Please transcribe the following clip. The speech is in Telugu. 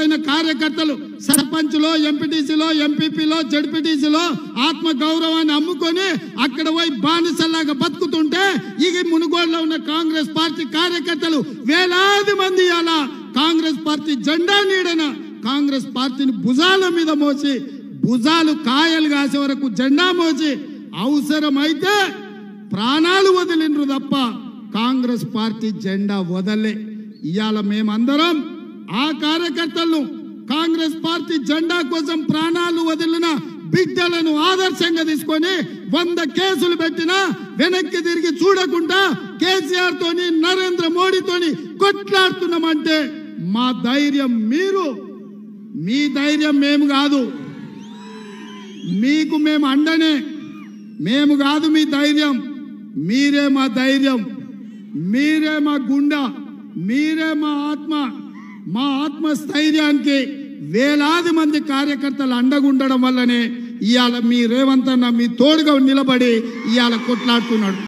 అయిన కార్యకర్తలు సర్పంచ్లో ఎంపీటీసీలో ఎంపీపీలో జడ్పీటీసీలో ఆత్మ గౌరవాన్ని అమ్ముకొని అక్కడ పోయి బానిసల్లాగా బతుకుతుంటే ఇక మునుగోడులో ఉన్న కాంగ్రెస్ పార్టీ కార్యకర్తలు వేలాది మంది అలా కాంగ్రెస్ పార్టీ జెండా నీడన కాంగ్రెస్ పార్టీని భుజాల మీద మోసి భుజాలు కాయలు కాసే వరకు జెండా మోసి అవసరమైతే ప్రాణాలు వదిలినరు తప్ప కాంగ్రెస్ పార్టీ జెండా వదలే ఇవాళ మేమందరం ఆ కార్యకర్తలను కాంగ్రెస్ పార్టీ జెండా కోసం ప్రాణాలు వదిలిన బిడ్డలను ఆదర్శంగా తీసుకొని వంద కేసులు పెట్టినా వెనక్కి తిరిగి చూడకుండా కేసీఆర్ తోని నరేంద్ర మోడీతోని కొట్లాడుతున్నామంటే మా ధైర్యం మీరు మీ ధైర్యం మేము కాదు మీకు మేము అండనే మేము కాదు మీ ధైర్యం మీరే మా ధైర్యం మీరే మా గుండె మీరే మా ఆత్మ ఆత్మస్థైర్యానికి వేలాది మంది కార్యకర్తలు అండగుండడం వల్లనే ఇవాళ మీ రేవంత్ అన్న మీ తోడుగా నిలబడి ఇవాళ కొట్లాడుతున్నాడు